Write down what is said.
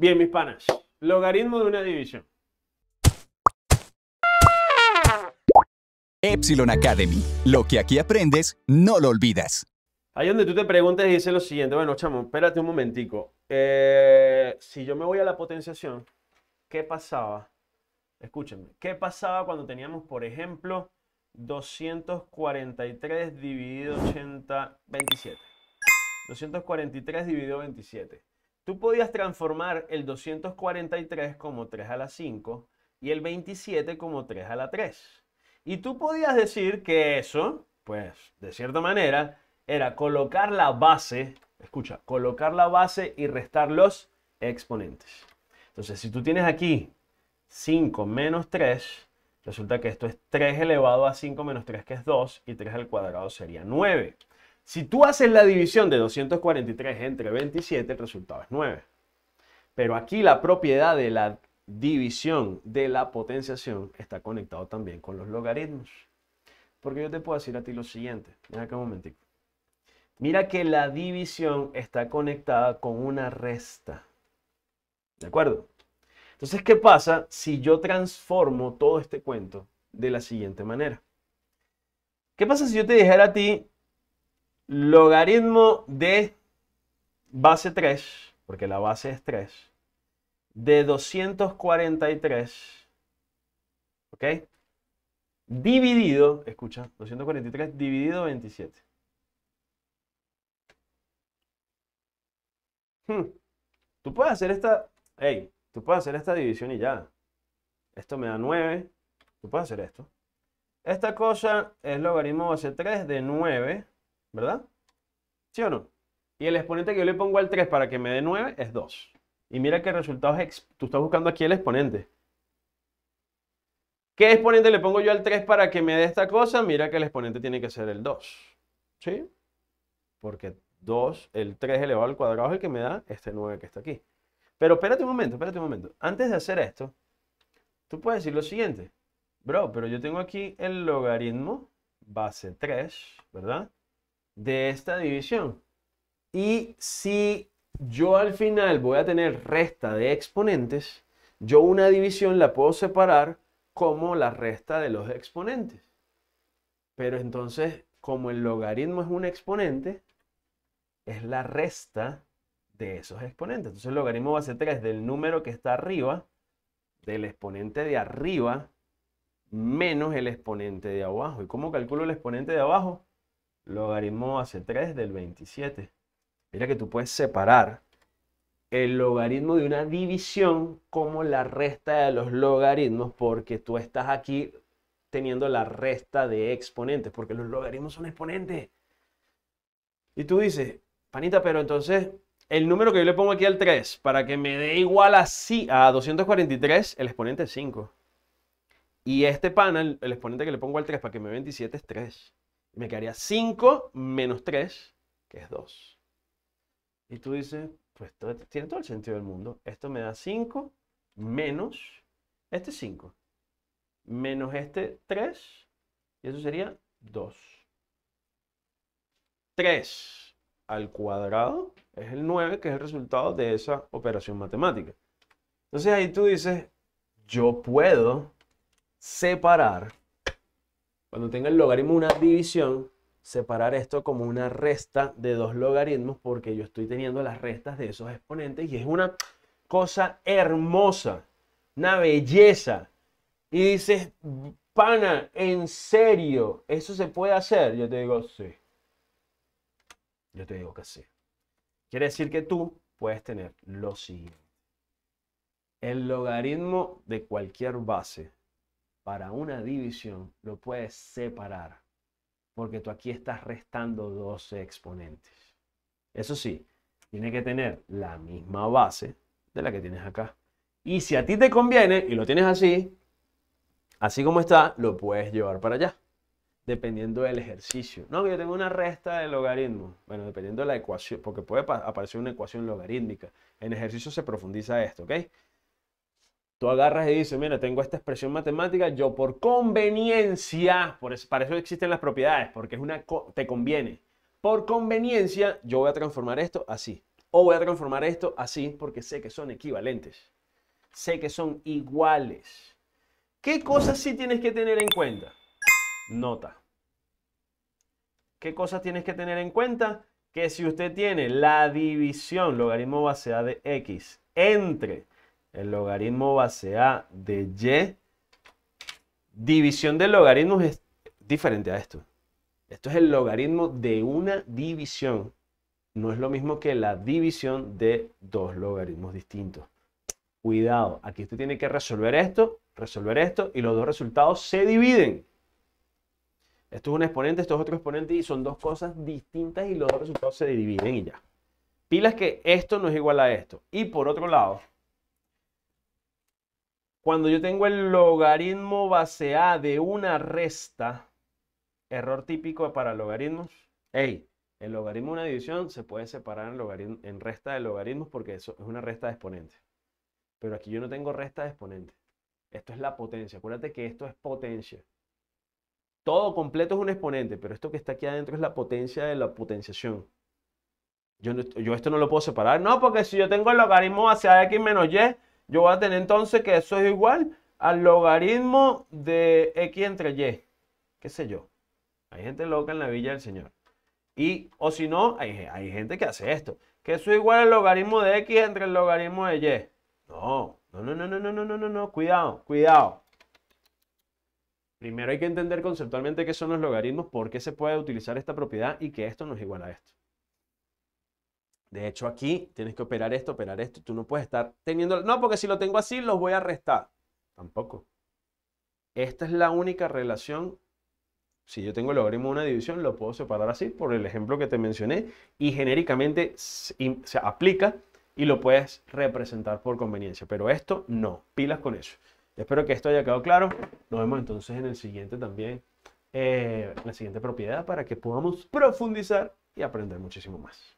Bien, mis panas. Logaritmo de una división. Epsilon Academy. Lo que aquí aprendes, no lo olvidas. Ahí donde tú te preguntas y dices lo siguiente. Bueno, chamo, espérate un momentico. Eh, si yo me voy a la potenciación, ¿qué pasaba? Escúchenme. ¿Qué pasaba cuando teníamos, por ejemplo, 243 dividido 80, 27? 243 dividido 27. Tú podías transformar el 243 como 3 a la 5 y el 27 como 3 a la 3. Y tú podías decir que eso, pues, de cierta manera, era colocar la base, escucha, colocar la base y restar los exponentes. Entonces, si tú tienes aquí 5 menos 3, resulta que esto es 3 elevado a 5 menos 3, que es 2, y 3 al cuadrado sería 9. Si tú haces la división de 243 entre 27, el resultado es 9. Pero aquí la propiedad de la división de la potenciación está conectado también con los logaritmos. Porque yo te puedo decir a ti lo siguiente. Mira acá un Mira que la división está conectada con una resta. ¿De acuerdo? Entonces, ¿qué pasa si yo transformo todo este cuento de la siguiente manera? ¿Qué pasa si yo te dijera a ti logaritmo de base 3, porque la base es 3, de 243, ¿ok? Dividido, escucha, 243 dividido 27. Hmm. Tú puedes hacer esta, hey, tú puedes hacer esta división y ya. Esto me da 9, tú puedes hacer esto. Esta cosa es logaritmo base 3 de 9 ¿verdad? ¿Sí o no? Y el exponente que yo le pongo al 3 para que me dé 9 es 2. Y mira qué resultado es... tú estás buscando aquí el exponente. ¿Qué exponente le pongo yo al 3 para que me dé esta cosa? Mira que el exponente tiene que ser el 2. ¿Sí? Porque 2, el 3 elevado al cuadrado es el que me da este 9 que está aquí. Pero espérate un momento, espérate un momento. Antes de hacer esto, tú puedes decir lo siguiente. Bro, pero yo tengo aquí el logaritmo base 3, ¿verdad? de esta división. Y si yo al final voy a tener resta de exponentes, yo una división la puedo separar como la resta de los exponentes. Pero entonces, como el logaritmo es un exponente, es la resta de esos exponentes. Entonces el logaritmo va a ser 3 del número que está arriba, del exponente de arriba, menos el exponente de abajo. ¿Y cómo calculo el exponente de abajo? logaritmo hace 3 del 27. Mira que tú puedes separar el logaritmo de una división como la resta de los logaritmos porque tú estás aquí teniendo la resta de exponentes, porque los logaritmos son exponentes. Y tú dices, panita, pero entonces el número que yo le pongo aquí al 3 para que me dé igual a, a 243, el exponente es 5. Y este panel, el exponente que le pongo al 3 para que me dé 27 es 3 me quedaría 5 menos 3, que es 2. Y tú dices, pues esto tiene todo el sentido del mundo. Esto me da 5 menos este 5. Menos este 3. Y eso sería 2. 3 al cuadrado es el 9, que es el resultado de esa operación matemática. Entonces ahí tú dices, yo puedo separar cuando tenga el logaritmo una división, separar esto como una resta de dos logaritmos porque yo estoy teniendo las restas de esos exponentes y es una cosa hermosa, una belleza. Y dices, pana, ¿en serio eso se puede hacer? Yo te digo, sí. Yo te digo que sí. Quiere decir que tú puedes tener lo siguiente. El logaritmo de cualquier base para una división, lo puedes separar, porque tú aquí estás restando 12 exponentes. Eso sí, tiene que tener la misma base de la que tienes acá. Y si a ti te conviene y lo tienes así, así como está, lo puedes llevar para allá, dependiendo del ejercicio. No, yo tengo una resta de logaritmo. Bueno, dependiendo de la ecuación, porque puede aparecer una ecuación logarítmica. En ejercicio se profundiza esto, ¿ok? Tú agarras y dices, mira, tengo esta expresión matemática, yo por conveniencia, por eso, para eso existen las propiedades, porque es una te conviene. Por conveniencia, yo voy a transformar esto así. O voy a transformar esto así porque sé que son equivalentes. Sé que son iguales. ¿Qué cosas sí tienes que tener en cuenta? Nota. ¿Qué cosas tienes que tener en cuenta? Que si usted tiene la división logaritmo base A de x entre el logaritmo base A de Y. División de logaritmos es diferente a esto. Esto es el logaritmo de una división. No es lo mismo que la división de dos logaritmos distintos. Cuidado, aquí usted tiene que resolver esto, resolver esto y los dos resultados se dividen. Esto es un exponente, esto es otro exponente y son dos cosas distintas y los dos resultados se dividen y ya. Pilas que esto no es igual a esto. Y por otro lado, cuando yo tengo el logaritmo base A de una resta, error típico para logaritmos, hey, el logaritmo de una división se puede separar en, resta de logaritmos porque eso es una resta de exponentes. Pero aquí yo no tengo resta de exponentes. Esto es la potencia. Acuérdate que esto es potencia. Todo completo es un exponente, pero esto que está aquí adentro es la potencia de la potenciación. Yo, yo esto no lo puedo separar. No, porque si yo tengo el logaritmo de x menos y, yo voy a tener entonces que eso es igual al logaritmo de x entre y. ¿Qué sé yo? Hay gente loca en la villa del Señor. Y, o si no, hay, hay gente que hace esto. Que eso es igual al logaritmo de x entre el logaritmo de y. No, no, no, no, no, no, no, no, no, no. Cuidado, cuidado. Primero hay que entender conceptualmente qué son los logaritmos, por qué se puede utilizar esta propiedad y que esto no es igual a esto. De hecho, aquí tienes que operar esto, operar esto. Tú no puedes estar teniendo... No, porque si lo tengo así, los voy a restar. Tampoco. Esta es la única relación. Si yo tengo el logaritmo de una división, lo puedo separar así, por el ejemplo que te mencioné, y genéricamente se aplica y lo puedes representar por conveniencia. Pero esto no, pilas con eso. Espero que esto haya quedado claro. Nos vemos entonces en el siguiente también, eh, la siguiente propiedad para que podamos profundizar y aprender muchísimo más.